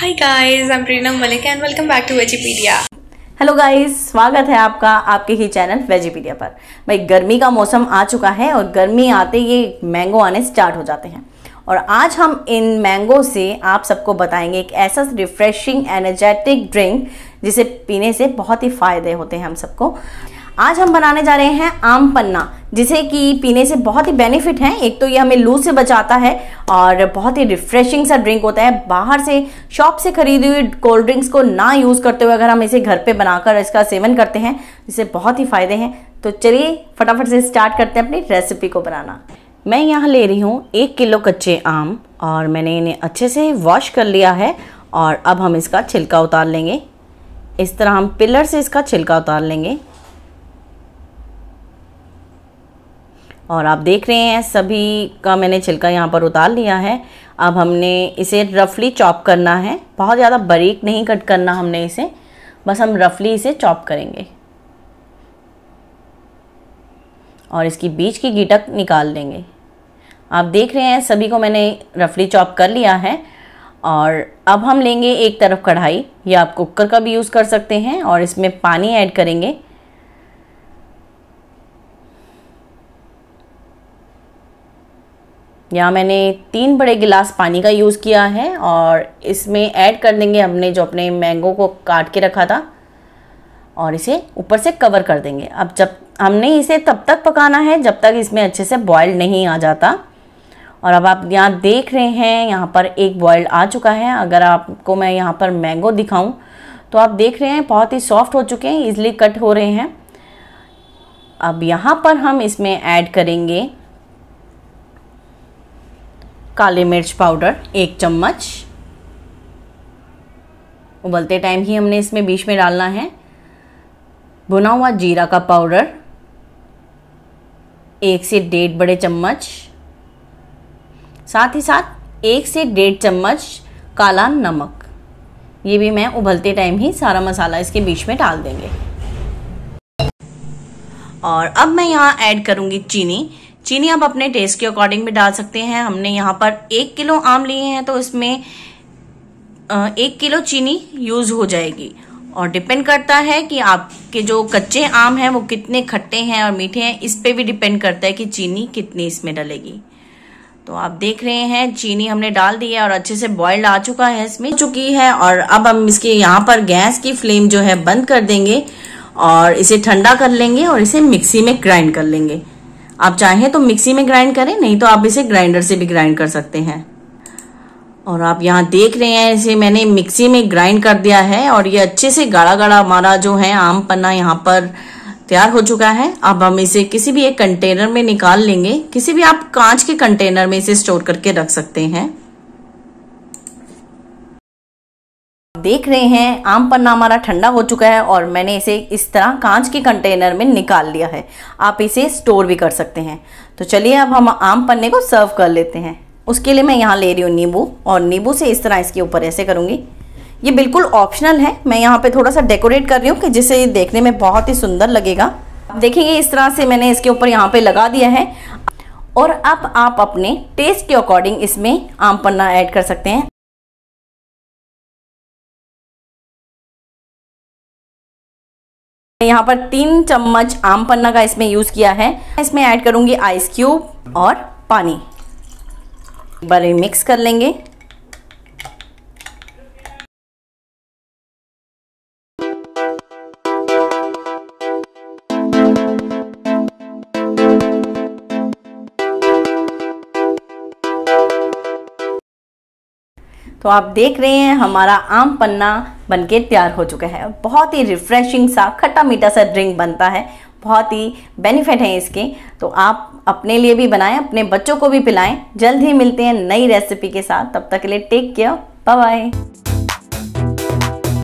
hi guys I am Preenam Malik and welcome back to Vegipedia hello guys स्वागत है आपका आपके ही चैनल वेजीपीडिया पर भाई गर्मी का मौसम आ चुका है और गर्मी आते ये मैंगो आने स्टार्ट हो जाते हैं और आज हम इन मैंगो से आप सबको बताएंगे एक ऐसा रिफ्रेशिंग एनर्जेटिक ड्रिंक जिसे पीने से बहुत ही फ़ायदे होते हैं हम सबको आज हम बनाने जा रहे हैं आम पन्ना जिसे कि पीने से बहुत ही बेनिफिट हैं एक तो ये हमें लू से बचाता है और बहुत ही रिफ्रेशिंग सा ड्रिंक होता है बाहर से शॉप से खरीदी हुई कोल्ड ड्रिंक्स को ना यूज़ करते हुए अगर हम इसे घर पे बनाकर इसका सेवन करते हैं इससे बहुत ही फ़ायदे हैं तो चलिए फटाफट से स्टार्ट करते हैं अपनी रेसिपी को बनाना मैं यहाँ ले रही हूँ एक किलो कच्चे आम और मैंने इन्हें अच्छे से वॉश कर लिया है और अब हम इसका छिलका उतार लेंगे इस तरह हम पिलर से इसका छिलका उतार लेंगे और आप देख रहे हैं सभी का मैंने छिलका यहाँ पर उतार लिया है अब हमने इसे रफली चॉप करना है बहुत ज़्यादा बारीक नहीं कट करना हमने इसे बस हम रफली इसे चॉप करेंगे और इसकी बीच की गिटक निकाल देंगे आप देख रहे हैं सभी को मैंने रफली चॉप कर लिया है और अब हम लेंगे एक तरफ कढ़ाई या आप कुकर का भी यूज़ कर सकते हैं और इसमें पानी ऐड करेंगे यहाँ मैंने तीन बड़े गिलास पानी का यूज़ किया है और इसमें ऐड कर देंगे हमने जो अपने मैंगो को काट के रखा था और इसे ऊपर से कवर कर देंगे अब जब हमने इसे तब तक पकाना है जब तक इसमें अच्छे से बॉयल नहीं आ जाता और अब आप यहाँ देख रहे हैं यहाँ पर एक बॉयल आ चुका है अगर आपको मैं यहाँ पर मैंगो दिखाऊँ तो आप देख रहे हैं बहुत ही सॉफ्ट हो चुके हैं इजली कट हो रहे हैं अब यहाँ पर हम इसमें ऐड करेंगे काली मिर्च पाउडर एक चम्मच उबलते टाइम ही हमने इसमें बीच में डालना है भुना हुआ जीरा का पाउडर एक से डेढ़ बड़े चम्मच साथ ही साथ एक से डेढ़ चम्मच काला नमक ये भी मैं उबलते टाइम ही सारा मसाला इसके बीच में डाल देंगे और अब मैं यहाँ ऐड करूँगी चीनी चीनी आप अपने टेस्ट के अकॉर्डिंग भी डाल सकते हैं हमने यहाँ पर एक किलो आम लिए हैं तो इसमें एक किलो चीनी यूज हो जाएगी और डिपेंड करता है कि आपके जो कच्चे आम हैं वो कितने खट्टे हैं और मीठे हैं इस पे भी डिपेंड करता है कि चीनी कितनी इसमें डलेगी तो आप देख रहे हैं चीनी हमने डाल दी है और अच्छे से बॉइल्ड आ चुका है इसमें चुकी है और अब हम इसके यहाँ पर गैस की फ्लेम जो है बंद कर देंगे और इसे ठंडा कर लेंगे और इसे मिक्सी में ग्राइंड कर लेंगे आप चाहें तो मिक्सी में ग्राइंड करें नहीं तो आप इसे ग्राइंडर से भी ग्राइंड कर सकते हैं और आप यहाँ देख रहे हैं इसे मैंने मिक्सी में ग्राइंड कर दिया है और ये अच्छे से गाढ़ा गाढ़ा हमारा जो है आम पन्ना यहाँ पर तैयार हो चुका है अब हम इसे किसी भी एक कंटेनर में निकाल लेंगे किसी भी आप कांच के कंटेनर में इसे स्टोर करके रख सकते हैं देख रहे हैं आम पन्ना हमारा ठंडा हो चुका है और मैंने इसे इस तरह कांच के कंटेनर में निकाल लिया है आप इसे स्टोर भी कर सकते हैं तो चलिए अब हम आम पन्ने को सर्व कर लेते हैं उसके लिए मैं यहाँ ले रही हूँ नींबू और नींबू से इस तरह इसके ऊपर ऐसे करूँगी ये बिल्कुल ऑप्शनल है मैं यहाँ पर थोड़ा सा डेकोरेट कर रही हूँ कि जिसे ये देखने में बहुत ही सुंदर लगेगा आप देखेंगे इस तरह से मैंने इसके ऊपर यहाँ पर लगा दिया है और अब आप अपने टेस्ट के अकॉर्डिंग इसमें आम पन्ना ऐड कर सकते हैं यहाँ पर तीन चम्मच आम पन्ना का इसमें यूज़ किया है इसमें ऐड करूंगी आइस क्यूब और पानी बड़े मिक्स कर लेंगे तो आप देख रहे हैं हमारा आम पन्ना बनके तैयार हो चुका है बहुत ही रिफ्रेशिंग सा खट्टा मीठा सा ड्रिंक बनता है बहुत ही बेनिफिट है इसके तो आप अपने लिए भी बनाएं अपने बच्चों को भी पिलाएं जल्द ही मिलते हैं नई रेसिपी के साथ तब तक के लिए टेक केयर बाय बाय